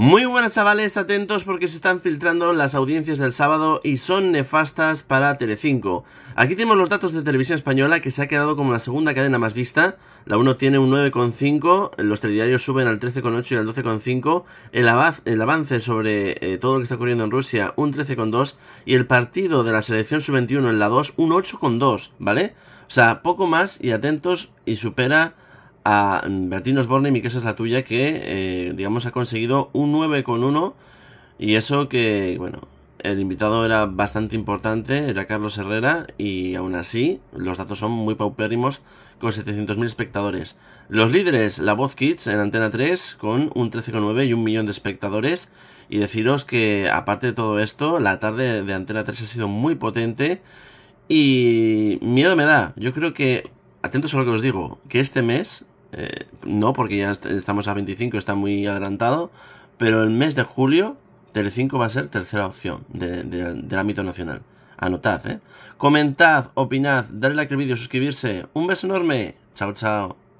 Muy buenas chavales, atentos porque se están filtrando las audiencias del sábado y son nefastas para Telecinco. Aquí tenemos los datos de Televisión Española que se ha quedado como la segunda cadena más vista. La 1 tiene un 9,5, los telediarios suben al 13,8 y al 12,5, el, el avance sobre eh, todo lo que está ocurriendo en Rusia un 13,2 y el partido de la selección sub-21 en la 2 un 8,2, ¿vale? O sea, poco más y atentos y supera a Bertín Osborne, Mi casa es la tuya, que eh, digamos ha conseguido un 9,1 y eso que, bueno, el invitado era bastante importante, era Carlos Herrera y aún así los datos son muy paupérrimos con 700.000 espectadores. Los líderes, La Voz Kids en Antena 3 con un 13,9 y un millón de espectadores. Y deciros que aparte de todo esto, la tarde de Antena 3 ha sido muy potente y miedo me da. Yo creo que, atentos a lo que os digo, que este mes eh, no, porque ya estamos a 25, está muy adelantado. Pero el mes de julio, 5 va a ser tercera opción del ámbito nacional. Anotad, ¿eh? Comentad, opinad, darle like al vídeo, suscribirse. Un beso enorme. Chao, chao.